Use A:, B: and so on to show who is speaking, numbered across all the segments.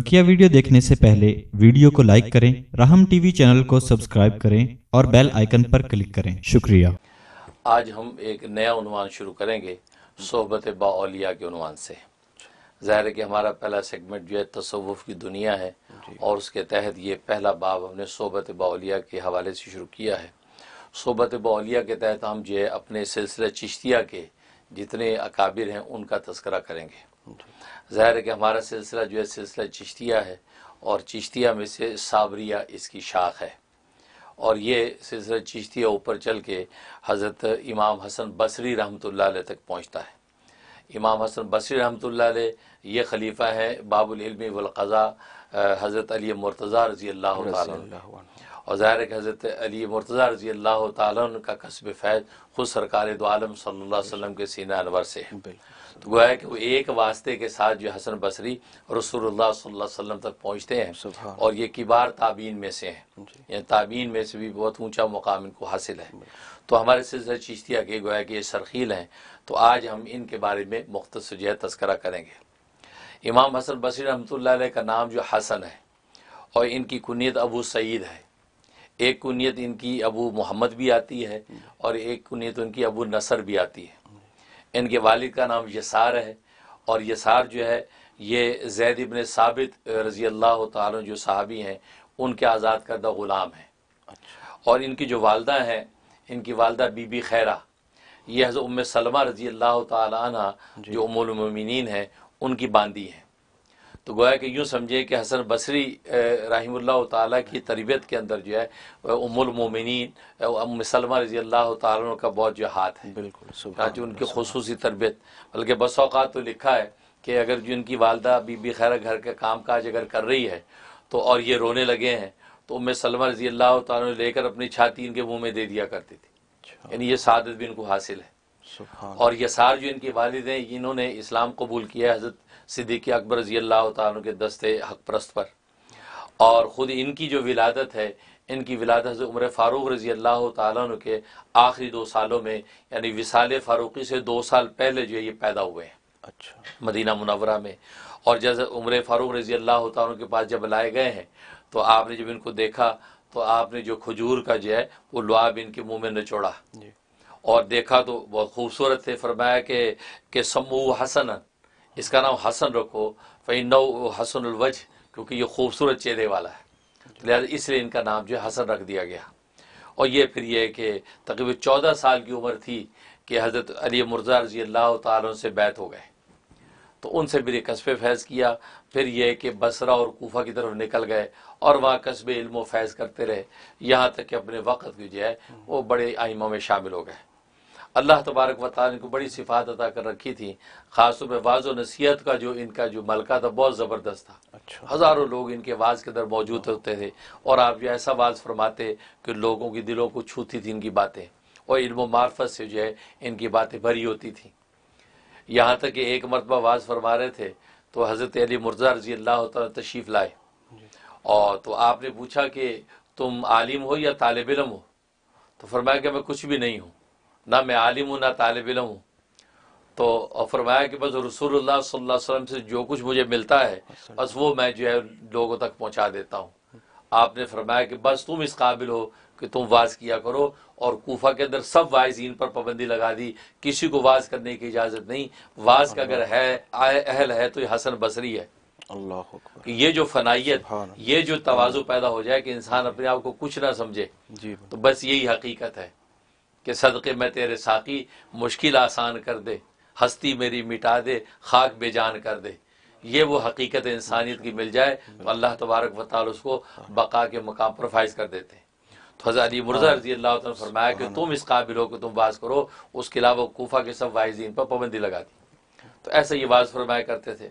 A: बकिया वीडियो देखने से पहले वीडियो को लाइक करें राहम टीवी चैनल को सब्सक्राइब करें और बेल आइकन पर क्लिक करें शुक्रिया आज हम एक नया उनवान शुरू करेंगे सोहबत बाउलिया के उनवान से ज़ाहिर है कि हमारा पहला सेगमेंट जो है तसवुफ़ की दुनिया है और उसके तहत ये पहला बाब हमने सोबत बाउलिया के हवाले से शुरू किया है सोबत बाउलिया के तहत हम जो है अपने सिलसिले चिश्तिया के जितने अकाबिर हैं उनका तस्करा करेंगे ज़ाहिर है कि हमारा सिलसिला जो है सिलसिला चिश्तिया है और चिश्तिया में से साबरिया इसकी शाख है और ये सिलसिला चिश्तिया ऊपर चल के हज़रत इमाम हसन बसरी रहमत तक पहुँचता है इमाम हसन बसरी रहमत ये खलीफा है बाबुलमी वलक़ा हज़रत अली मुर्तज़ा रज़ी अल्लाह और ज़ाहिर कि हज़रत अली मुर्तज़ा रजी अल्लाह तन का कसब फैज खुद सरकार दो आलम सल्ला वसम के सीना अनवर से है तो गोया कि वो एक वास्ते के साथ जो हसन बसरी रसूलुल्लाह सल्लल्लाहु अलैहि वसल्लम तक पहुँचते हैं और ये किबार ताबीन में से हैं यानी ताबीन में से भी बहुत ऊँचा मुकाम इनको हासिल है तो हमारे सिलसिला चिश्तिया के गोया कि ये सरखील हैं तो आज हम इनके बारे में मुख्त जो है तस्करा करेंगे इमाम हसन बसरी रहमत का नाम जो हसन है और इनकी कुनीत अबू सईद है एक कुनीत इनकी अबू मोहम्मद भी आती है और एक कुनीत उनकी अबू नसर भी आती है इनके वालिद का नाम यसार है और यसार जो है ये जैद इबन साबित रज़ी अल्लाह तु जो साहबी हैं उनके आज़ाद करदा ग़ुलाम हैं अच्छा। और इनकी जो वालदा हैं इनकी वालदा बीबी खैरा यह हज़र उम सलमा रज़ी अल्लाह तुम जो हैं उनकी बांदी हैं तो गोया कि यूँ समझे कि हसन बसरी रहीमल्ला ताली की तरबियत के अंदर जो है उमुलमिन सलमा रजी अल्लाह तुम का बहुत जो हाथ है बिल्कुल जो उनकी खसूसी तरबियत बल्कि बस अवत तो लिखा है कि अगर जो इनकी वालदा बीबी खैर घर के काम काज अगर कर रही है तो और ये रोने लगे हैं तो उम सलमा रजी अल्लाह तुम लेकर अपनी छाती इनके मुँह में दे दिया करती थी अच्छा। यानी ये शादत भी इनको हासिल है और यह सार जो इनकी वालद हैं इन्होंने इस्लाम कबूल किया है हज़रत सिद्दीक अकबर रजी अल्लाह तु के दस्ते हक परस्त पर और ख़ुद इनकी जो विलादत है इनकी विलादत उम्र फ़ारूक रजी अल्लाह तुम के आखिरी दो सालों में यानी विसाल फ़ारूकी से दो साल पहले जो है ये पैदा हुए हैं अच्छा मदीना मुनवरा में और जैसे उम्र फ़ारूक रजी अल्लाह तुम के पास जब लाए गए हैं तो आपने जब इनको देखा तो आपने जो खजूर का जो है वो लुआब इनके मुंह में नचोड़ा और देखा तो बहुत खूबसूरत थे फरमाया के समू हसन इसका नाम हसन रखो फिर नौ हसन वज क्योंकि ये खूबसूरत चेहरे वाला है तो लिहाजा इसलिए इनका नाम जो है हसन रख दिया गया और ये फिर यह कि तकरीबन चौदह साल की उम्र थी कि हज़रत अली मुर्जा रजी अल्लाह तुम से बैत हो गए तो उनसे भी कस्बे फैज़ किया फिर यह कि बसरा और कोफा की तरफ निकल गए और वहाँ कस्बे इल्म फैज़ करते रहे यहाँ तक कि अपने वक़्त की जो है वो बड़े आइमों में शामिल हो गए अल्लाह तबारक वाली को बड़ी सिफात अदा कर रखी थी ख़ास तौर पर वाज नसीहत का जो इनका जो मलका था बहुत ज़बरदस्त था अच्छा। हज़ारों लोग इनके वाज के अंदर मौजूद होते थे और आप जो ऐसा वाज फरमाते कि लोगों के दिलों को छूती थी इनकी बातें और इल्म मार्फत से जो है इनकी बातें भरी होती थी यहाँ तक कि एक मरतबा वाज फरमा रहे थे तो हज़रत अली मुर्जा रजी अल्लाह तशरीफ़ लाए और तो आपने पूछा कि तुम आलिम हो या तालब इलम हो तो फरमाया कि मैं कुछ भी नहीं हूँ ना मैं आलिम हूँ ना तालब इलम हूँ तो फरमाया कि बस रसूल वसल्लम से जो कुछ मुझे मिलता है बस वो मैं जो है लोगों तक पहुँचा देता हूँ आपने फरमाया कि बस तुम इस काबिल हो कि तुम वाज किया करो और कोफा के अंदर सब वाइजीन पर पाबंदी लगा दी किसी को वाज करने की इजाज़त नहीं वाज का अगर है अहल है तो हसन बसरी है कि ये जो फनाइत ये जो तोज़ु पैदा हो जाए कि इंसान अपने आप को कुछ ना समझे तो बस यही हकीकत है कि सदक़े में तेरे साकी मुश्किल आसान कर दे हस्ती मेरी मिटा दे खाक बेजान कर दे ये वो हकीकत इंसानियत की मिल जाए तो अल्लाह तबारक वाल उसको बका के मकाम पर फाइज कर देते हैं तो हजार हज़ारी मुर्जा हाँ। रजी अल्लाह ने फरमाया कि तुम इस काबिल हो कि तुम बाज करो उसके अलावा कोफा के सब वाइजीन पर पाबंदी लगा दी तो ऐसा ये बाज फरमाया करते थे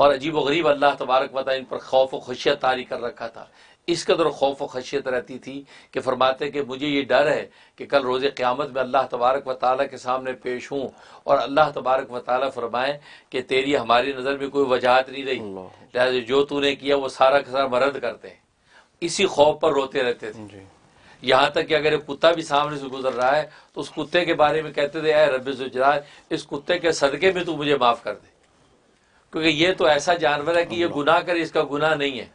A: और अजीब व गरीब अल्लाह तबारक वाल इन पर खौफ व खुशियत तारी कर रखा था इस कदर खौफ खशियत रहती थी कि फरमाते कि मुझे ये डर है कि कल रोज़ क़्यामत में अल्लाह तबारक व ताली के सामने पेश हूँ और अल्लाह तबारक व ताली फरमाएँ कि तेरी हमारी नज़र में कोई वजहत नहीं रही लिहाजा जो तूने किया वो सारा का सारा मरद करते हैं इसी खौफ पर रोते रहते थे यहाँ तक कि अगर एक कुत्ता भी सामने से गुजर रहा है तो उस कुत्ते के बारे में कहते थे अरे रब जुजराज इस कुत्ते के सदक़े में तू मुझे माफ़ कर दे क्योंकि ये तो ऐसा जानवर है कि ये गुनाह करे इसका गुनाह नहीं है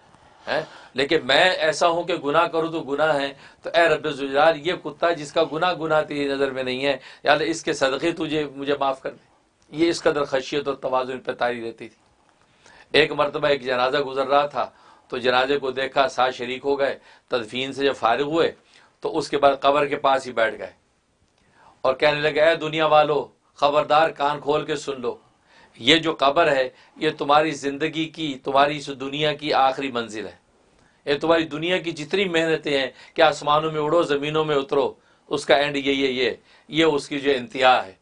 A: है लेकिन मैं ऐसा हूं कि गुनाह करूं तो गुनाह है तो ए रबार ये कुत्ता जिसका गुनाह गुनाह तेरी नज़र में नहीं है यार इसके सदक़े तुझे मुझे माफ़ कर दे ये इस कदर खशियत और तोज़ुन पर तारी रहती थी एक मरतबा एक जनाजा गुजर रहा था तो जनाजे को देखा सा शरीक हो गए तदफीन से जब फारग हुए तो उसके बाद कबर के पास ही बैठ गए और कहने लगे ए दुनिया वालो ख़बरदार कान खोल के सुन लो ये जो कब्र है ये तुम्हारी ज़िंदगी की तुम्हारी इस दुनिया की आखिरी मंजिल है ये तुम्हारी दुनिया की जितनी मेहनतें हैं कि आसमानों में उड़ो ज़मीनों में उतरो उसका एंड ये ये ये ये उसकी जो इंतहा है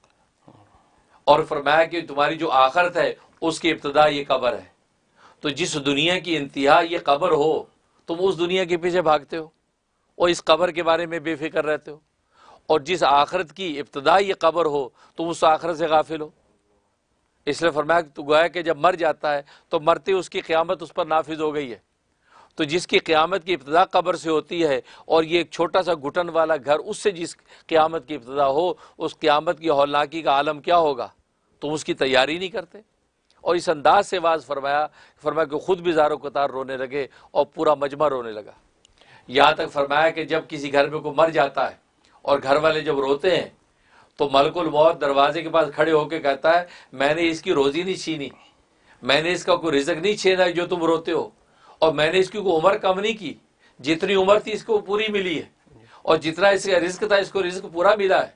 A: और फरमाया कि तुम्हारी जो आखरत है उसकी इब्तदा ये कबर है तो जिस दुनिया की इंतहा ये कबर हो तुम उस दुनिया के पीछे भागते हो और इस कबर के बारे में बेफिक्र रहते हो और जिस आखरत की इब्तदा ये कबर हो तुम उस आखरत से गाफिल हो इसलिए फरमाया तो गोया कि जब मर जाता है तो मरते उसकी क़्यामत उस पर नाफिज हो गई है तो जिसकी क़्यामत की इब्तदा कब्र से होती है और ये एक छोटा सा घुटन वाला घर उससे जिस क़्यामत की इब्तदा हो उस क़्यामत की हौलनाकी का आलम क्या होगा तुम उसकी तैयारी नहीं करते और इस अंदाज से वाज फरमाया फरमाया कि खुद भी जारो कतार रोने लगे और पूरा मजमा रोने लगा यहाँ तक फरमाया कि जब किसी घर में कोई मर जाता है और घर वाले जब रोते हैं तो मलकुल मौत दरवाजे के पास खड़े होकर कहता है मैंने इसकी रोज़ी नहीं छीनी मैंने इसका कोई रिजक नहीं छीना जो तुम रोते हो और मैंने इसकी कोई उम्र कम नहीं की जितनी उम्र थी इसको पूरी मिली है और जितना इसका रिस्क था इसको रिस्क पूरा मिला है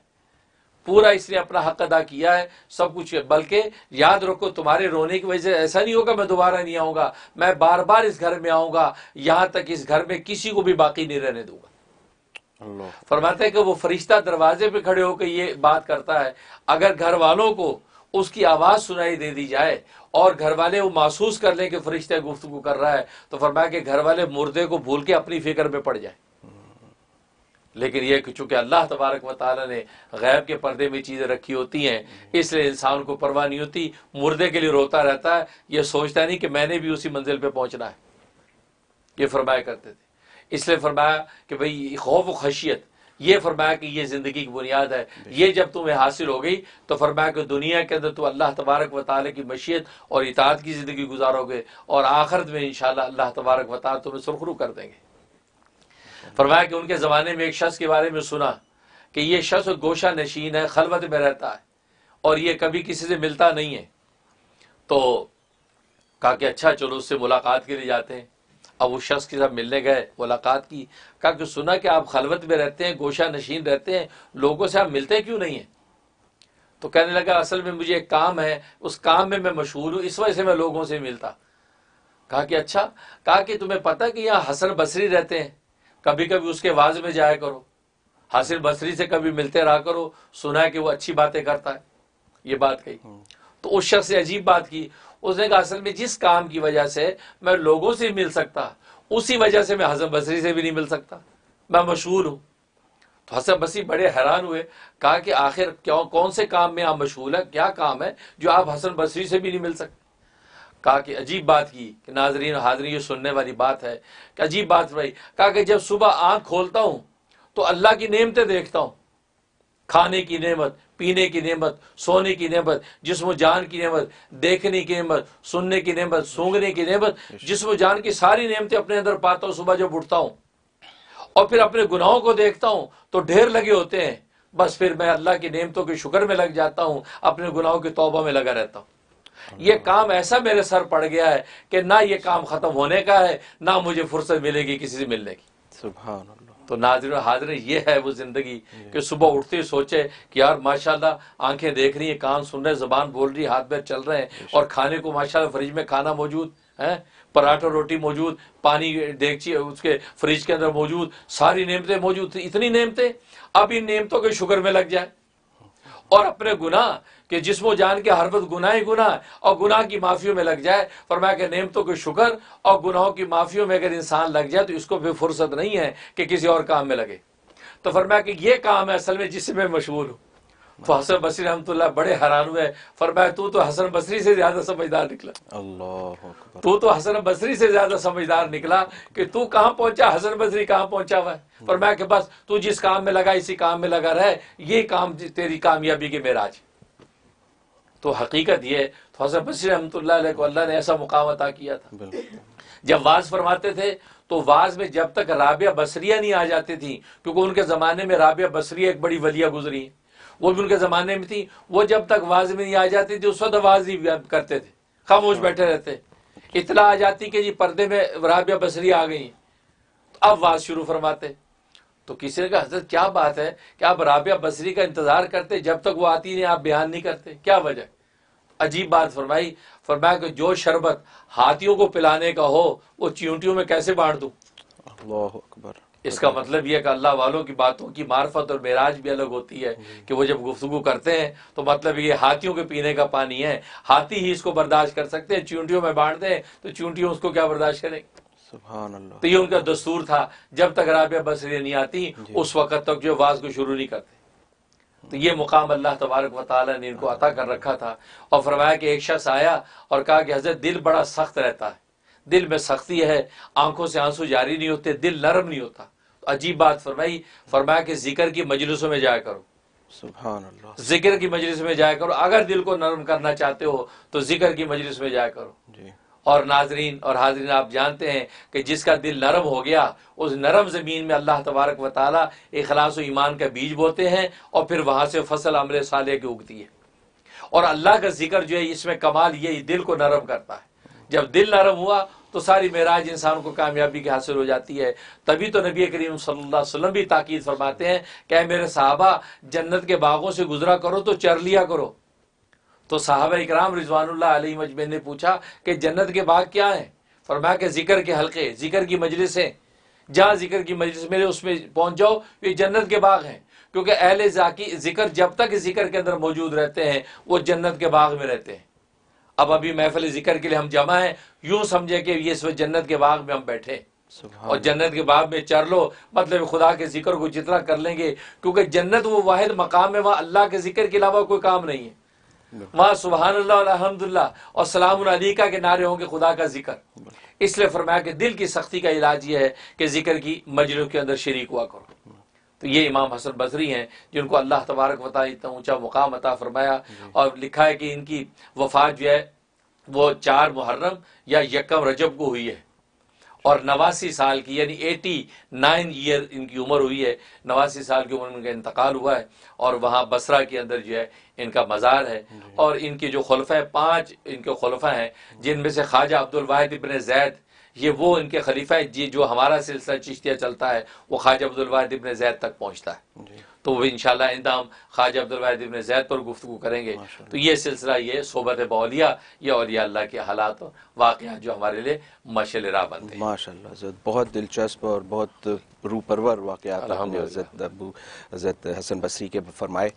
A: पूरा इसने अपना हक अदा किया है सब कुछ है। बल्कि याद रखो तुम्हारे रोने की वजह से ऐसा नहीं होगा मैं दोबारा नहीं आऊँगा मैं बार बार इस घर में आऊंगा यहां तक इस घर में किसी को भी बाकी नहीं रहने दूंगा फरमाते हैं कि वो फरिश्ता दरवाजे पे खड़े होकर ये बात करता है अगर घर वालों को उसकी आवाज़ सुनाई दे दी जाए और घर वाले वो महसूस कर लें कि फरिश्ता गुफ्तु कर रहा है तो फरमाया कि घर वाले मुर्दे को भूल के अपनी फिक्र में पड़ जाए लेकिन यह कि चूंकि अल्लाह तबारक व ताली ने गैब के पर्दे में चीज़ें रखी होती हैं इसलिए इंसान को परवाह नहीं होती मुर्दे के लिए रोता रहता है यह सोचता नहीं कि मैंने भी उसी मंजिल पर पहुंचना है ये फरमाया करते थे इसलिए फरमाया कि भाई खौफ खशियत ये फरमाया कि ये ज़िंदगी की बुनियाद है ये जब तुम्हें हासिल हो गई तो फरमाया कि दुनिया के अंदर तुम अल्लाह तबारक व की मशीयत और इताद की ज़िंदगी गुजारोगे और आखिरत में इन अल्लाह तबारक व तुम्हें सुरखरू कर देंगे फरमाया कि उनके ज़माने में एक शख्स के बारे में सुना कि ये शख्स गोशा नशीन है खलबत में रहता है और ये कभी किसी से मिलता नहीं है तो कहा कि अच्छा चलो उससे मुलाकात के लिए जाते हैं अब उस शख्स के साथ मिलने गए मुलाकात की कहा कि सुना कि आप खलवत में रहते हैं गोशा नशीन रहते हैं लोगों से आप मिलते क्यों नहीं हैं तो कहने लगा असल में मुझे एक काम है उस काम में मैं मशहूर हूँ इस वजह से मैं लोगों से मिलता कहा कि अच्छा कहा कि तुम्हें पता कि यहाँ हसन बसरी रहते हैं कभी कभी उसके वाज में जाया करो हसन बसरी से कभी मिलते रहा करो सुना है कि वो अच्छी बातें करता है ये बात कही हम्म। तो उस शख्स से अजीब बात की उसने कहा असल में जिस काम की वजह से मैं लोगों से मिल सकता उसी वजह से मैं हसन बसरी से भी नहीं मिल सकता मैं मशहूर हूँ तो हसन बसरी बड़े हैरान हुए कहा कि आखिर क्यों कौन से काम में आप मशहूर हैं क्या काम है जो आप हसन बसरी से भी नहीं मिल सकते कहा कि अजीब बात की कि नाजरीन हाजरी ये सुनने वाली बात है कि अजीब बात भाई कहा कि जब सुबह आँख खोलता हूँ तो अल्लाह की नेमतें देखता हूँ खाने की नेमत पीने की नेमत सोने की नेमत जिसम जान की नेमत देखने की नेमत सुनने की नेमत सूंघने की नेमत जिसम जान की सारी नेमतें अपने अंदर पाता हूँ सुबह जब उठता हूँ और फिर अपने गुनाहों को देखता हूँ तो ढेर लगे होते हैं बस फिर मैं अल्लाह की नेमतों के शुक्र में लग जाता हूँ अपने गुनाहों की तोबा में लगा रहता हूँ ये काम ऐसा मेरे सर पड़ गया है कि ना ये काम ख़त्म होने का है ना मुझे फुर्सत मिलेगी किसी से मिलने की सुबह तो नाजर हाजिर ये है वो ज़िंदगी कि सुबह उठते ही सोचे कि यार माशाल्लाह आंखें देख रही हैं कान सुन रहे हैं ज़बान बोल रही है हाथ पैर चल रहे हैं और खाने को माशाल्लाह फ्रिज में खाना मौजूद है पराठा रोटी मौजूद पानी देखिए उसके फ्रिज के अंदर मौजूद सारी नियमतें मौजूद थी इतनी नियमतें अब इन नियमतों के शुगर में लग जाए और अपने गुनाह कि जिसमो जान के हर वक्त गुनाह ही गुना और गुनाह की माफ़ियों में लग जाए फरमाया कि नियमतों के शुक्र और गुनाहों की माफ़ियों में अगर इंसान लग जाए तो इसको भी फुर्सत नहीं है कि किसी और काम में लगे तो फरमाया कि ये काम है असल में जिससे मैं मशहूर हूँ तो हसन बसरी रहमतुल्लाह बड़े हैरान हुए फरमाया तू तो हसन बसरी से ज्यादा समझदार निकला तू तो हसन बसरी से ज्यादा समझदार निकला कि तू कहाँ पहुंचा हसन बसरी कहाँ पहुंचा हुआ फरमाया कि बस तू जिस काम में लगा इसी काम में लगा रहे ये काम तेरी कामयाबी के मेराज तो हकीकत ये तो हसन बसरी रहमत को अल्लाह ने ऐसा मुकाम अता किया था जब वाज फरमाते थे तो वाज में जब तक राबिया बसरिया नहीं आ जाती थी क्योंकि उनके ज़माने में राबिया बसरिया एक बड़ी वलिया गुजरी वो भी उनके ज़माने में थी वो जब तक वाज में नहीं आ जाती थी उस वक्त आवाज ही करते थे खामोश हाँ। बैठे रहते इतला आ जाती कि जी पर्दे में राबिया बसरिया आ गई तो अब वाज शुरू फरमाते तो किसी ने कहा हजरत क्या बात है कि आप राबिया बसरी का इंतज़ार करते जब तक वो आती नहीं आप बयान नहीं करते क्या वजह अजीब बात फरमाई फरमाया कि जो शरबत हाथियों को पिलाने का हो वो चींटियों में कैसे बांट दू अकबर इसका मतलब यह कि अल्लाह वालों की बातों की मार्फत और मेराज भी अलग होती है हम्म। कि वो जब गुफ्तु करते हैं तो मतलब ये हाथियों के पीने का पानी है हाथी ही इसको बर्दाश्त कर सकते हैं चूंटियों में बांट दें तो चूंटियों उसको क्या बर्दाश्त करेंगे तो ये उनका दस्तूर था जब तक राबिया बसरी नहीं आती उस वक्त तक जो वाज को शुरू नहीं करते तो ये मुकाम अल्लाह तबारक व ने इनको अता कर रखा था और फरमाया कि एक शख्स आया और कहा कि हजरत दिल बड़ा सख्त रहता है दिल में सख्ती है आंखों से आंसू जारी नहीं होते दिल नरम नहीं होता तो अजीब बात फरमाई फरमाया कि जिक्र की मजलिसों में जाया करो जिक्र की मजलिस में जाया करो अगर दिल को नरम करना चाहते हो तो जिक्र की मजलिस में जाया करो जी और नाजरीन और हाजरीन आप जानते हैं कि जिसका दिल नरम हो गया उस नरम ज़मीन में अल्लाह तबारक व ताली अखलास ईमान का बीज बोते हैं और फिर वहां से फसल अमल साले की उगती है और अल्लाह का जिक्र जो है इसमें कमाल ये दिल को नरम करता है जब दिल नरम हुआ तो सारी महराज इंसान को कामयाबी की हासिल हो जाती है तभी तो नबी करीम सल्लल्लाहु भी ताक़द फरमाते हैं क्या मेरे साहबा जन्नत के बागों से गुजरा करो तो चर लिया करो तो साहब इकराम रिजवान अली मजमे ने पूछा कि जन्नत के बाग क्या है फरमाया कि जिक्र के हल्के जिक्र की मजलिस हैं जहाँ जिक्र की मजलिस मेरे उसमें पहुंच जाओ ये जन्नत के बाग हैं क्योंकि अहल जाकी जिक्र जब तक जिक्र के अंदर मौजूद रहते हैं वो जन्नत के बाग में रहते हैं अब अभी महफिल जिक्र के लिए हम जमा हैं यूं समझे कि ये इस वक्त जन्नत के बाग में हम बैठे और जन्नत के बाग में चर लो मतलब खुदा के जिक्र को जितना कर लेंगे क्योंकि जन्नत वो वाहिद मकाम है वहाँ अल्लाह के जिक्र के अलावा कोई काम नहीं है वहां सुबहान अल्हम्दुलिल्लाह और सलाम के नारे होंगे खुदा का जिक्र इसलिए फरमाया कि दिल की सख्ती का इलाज यह है कि जिक्र की मजलों के अंदर शरीक हुआ करो तो ये इमाम हसन बसरी हैं जिनको अल्लाह तबारक बता इतना ऊँचा मुकाम अता फरमाया और लिखा है कि इनकी वफात जो है वो चार मुहर्रम या यकम रजब को हुई है और नवासी साल की यानी एटी नाइन ईयर इनकी उम्र हुई है नवासी साल की उम्र में इनका इंतकाल हुआ है और वहाँ बसरा के अंदर जो है इनका मज़ार है और इनके जो खलफा है पाँच इनके खलफा हैं जिनमें से ख्वाजा अब्दुल वाहिद इबन जैद ये वो इनके खलीफा है जी जो हमारा सिलसिला चिश्तिया चलता है वो ख्वाजा अब्दुल वाहिद इबन जैद तक पहुँचता है तो वो इन शंदा हम ख्वाजा अब्दुलवाद इबन जैद पर गुफ्तु करेंगे तो ये सिलसिला ये सोबत बौलिया ये अलिया अल्लाह के हालात और वाक़ जो हमारे लिए मशल राह बनते हैं माशा बहुत दिलचस्प और बहुत रूपरवर वाक़ अबू हजरत हसन बसरी के फरमाए